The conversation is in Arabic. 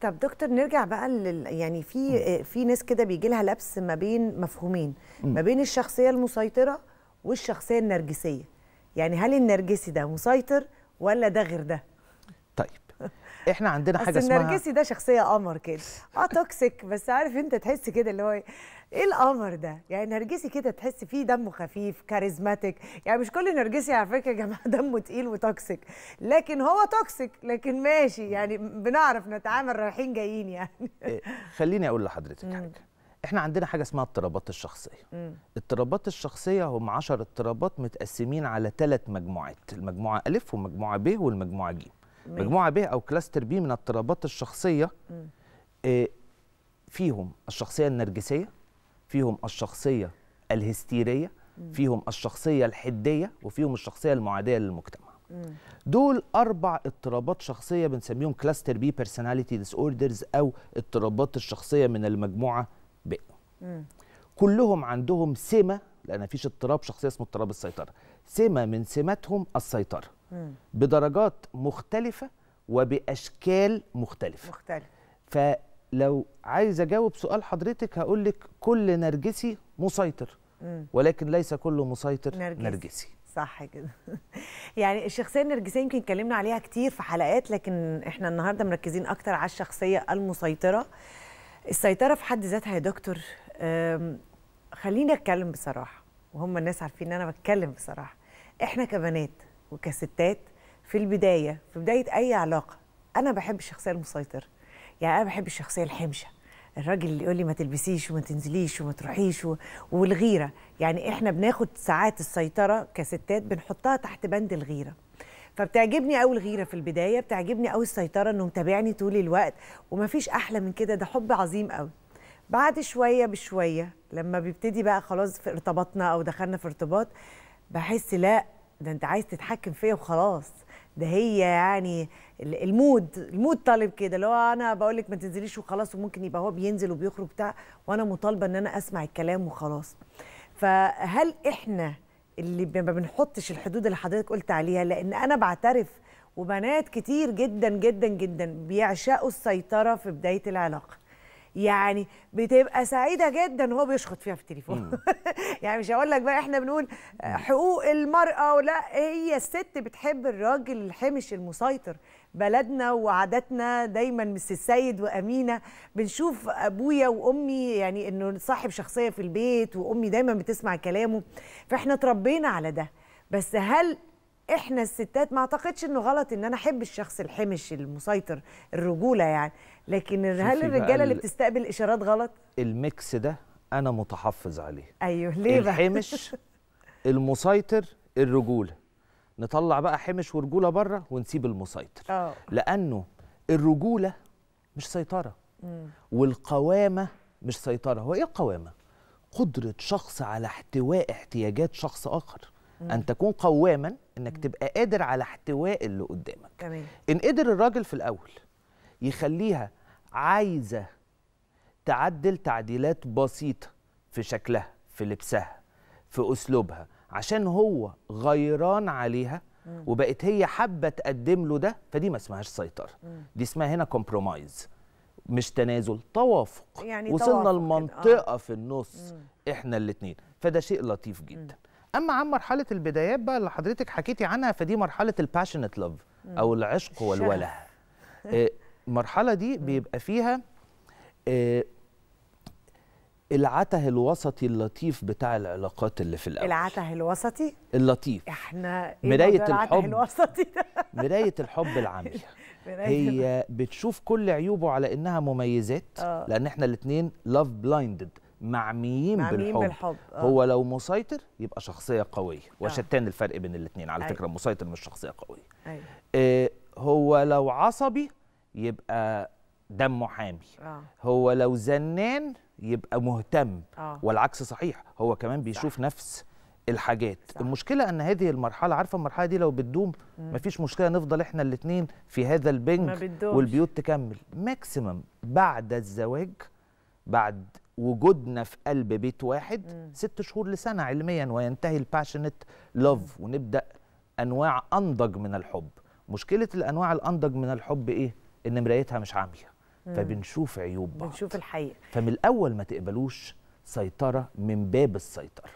طب دكتور نرجع بقى لل يعني في آه، في ناس كده بيجي لها لبس ما بين مفهومين ما بين الشخصيه المسيطره والشخصيه النرجسيه يعني هل النرجسي ده مسيطر ولا ده غير ده احنا عندنا حاجه اسمها النرجسي ده شخصيه قمر كده اه توكسيك بس عارف انت تحس كده اللي هو إيه؟, ايه القمر ده يعني نرجسي كده تحس فيه دمه خفيف كاريزماتيك يعني مش كل نرجسي على فكره يا جماعه دمه تقيل وتوكسيك لكن هو توكسيك لكن ماشي يعني بنعرف نتعامل رايحين جايين يعني إيه، خليني اقول لحضرتك حاجه احنا عندنا حاجه اسمها اضطرابات الشخصيه اضطرابات الشخصيه هم 10 اضطرابات متقسمين على ثلاث مجموعات المجموعه الف والمجموعه ب والمجموعه ج مجموعه ب او كلاستر بي من اضطرابات الشخصيه آه، فيهم الشخصيه النرجسيه فيهم الشخصيه الهستيريه فيهم الشخصيه الحديه وفيهم الشخصيه المعاديه للمجتمع دول اربع اضطرابات شخصيه بنسميهم كلاستر بي بيرسوناليتي ديس اوردرز او اضطرابات الشخصيه من المجموعه ب كلهم عندهم سمه لان مفيش اضطراب شخصيه اسمه اضطراب السيطره سمه من سماتهم السيطره بدرجات مختلفه وباشكال مختلفه مختلف. فلو عايز اجاوب سؤال حضرتك هقول لك كل نرجسي مسيطر مم. ولكن ليس كل مسيطر نرجسي, نرجسي. صح كده يعني الشخصيه النرجسيه يمكن اتكلمنا عليها كتير في حلقات لكن احنا النهارده مركزين اكتر على الشخصيه المسيطره السيطره في حد ذاتها يا دكتور خليني اتكلم بصراحه وهم الناس عارفين ان انا بتكلم بصراحه احنا كبنات وكستات في البدايه في بدايه اي علاقه انا بحب الشخصيه المسيطره يعني انا بحب الشخصيه الحمشه الراجل اللي يقول لي ما تلبسيش وما تنزليش وما تروحيش و... والغيره يعني احنا بناخد ساعات السيطره كستات بنحطها تحت بند الغيره فبتعجبني قوي الغيره في البدايه بتعجبني قوي السيطره انه متابعني طول الوقت ومفيش احلى من كده ده حب عظيم قوي بعد شويه بشويه لما بيبتدي بقى خلاص في ارتبطنا او دخلنا في ارتباط بحس لا ده انت عايز تتحكم فيا وخلاص ده هي يعني المود المود طالب كده اللي هو انا بقول لك ما تنزليش وخلاص وممكن يبقى هو بينزل وبيخرج بتاع وانا مطالبه ان انا اسمع الكلام وخلاص فهل احنا اللي ما بنحطش الحدود اللي حضرتك قلت عليها لان انا بعترف وبنات كتير جدا جدا جدا بيعشقوا السيطره في بدايه العلاقه يعني بتبقى سعيده جدا وهو بيشخط فيها في التليفون يعني مش هقول لك بقى احنا بنقول حقوق المراه ولا هي الست بتحب الراجل الحمش المسيطر بلدنا وعاداتنا دايما مس السيد وامينه بنشوف ابويا وامي يعني انه صاحب شخصيه في البيت وامي دايما بتسمع كلامه فاحنا اتربينا على ده بس هل احنا الستات ما اعتقدش انه غلط ان انا احب الشخص الحمش المسيطر الرجوله يعني لكن هل الرجاله اللي بتستقبل اشارات غلط الميكس ده انا متحفظ عليه ايوه ليه بقى الحمش المسيطر الرجوله نطلع بقى حمش ورجوله بره ونسيب المسيطر أوه. لانه الرجوله مش سيطره مم. والقوامه مش سيطره هو ايه القوامه قدره شخص على احتواء احتياجات شخص اخر ان تكون قواما انك تبقى قادر على احتواء اللي قدامك تمام ان قدر الراجل في الاول يخليها عايزه تعدل تعديلات بسيطه في شكلها في لبسها في اسلوبها عشان هو غيران عليها وبقت هي حابه تقدم له ده فدي ما اسمهاش سيطره دي اسمها هنا كومبرومايز مش تنازل توافق يعني وصلنا توافق لمنطقه آه. في النص مم. احنا الاثنين فده شيء لطيف جدا مم. اما عن مرحله البدايات بقى اللي حضرتك حكيتي عنها فدي مرحله الباشنت لوف او العشق والوله آه، المرحله دي بيبقى فيها آه، العته الوسطي اللطيف بتاع العلاقات اللي في الاول العته الوسطي اللطيف احنا إيه مرايه الحب الوسطي مرايه الحب العمياء هي بتشوف كل عيوبه على انها مميزات أوه. لان احنا الاثنين لاف بلايندد معميين, معميين بالحب, بالحب. آه. هو لو مسيطر يبقى شخصيه قويه آه. وشتان آه. الفرق بين الاثنين على أيوه. فكره مسيطر مش شخصيه قويه آه. آه هو لو عصبي يبقى دمه حامي آه. هو لو زنان يبقى مهتم آه. والعكس صحيح هو كمان بيشوف صح. نفس الحاجات صح. المشكله ان هذه المرحله عارفه المرحله دي لو بتدوم مم. مفيش مشكله نفضل احنا الاثنين في هذا البنك والبيوت تكمل ماكسيمم بعد الزواج بعد وجودنا في قلب بيت واحد ست شهور لسنه علميا وينتهي الباشنت لوف ونبدا انواع انضج من الحب مشكله الانواع الانضج من الحب ايه ان مرايتها مش عاميه فبنشوف عيوب بعض بنشوف الحقيقه فمن الاول ما تقبلوش سيطره من باب السيطره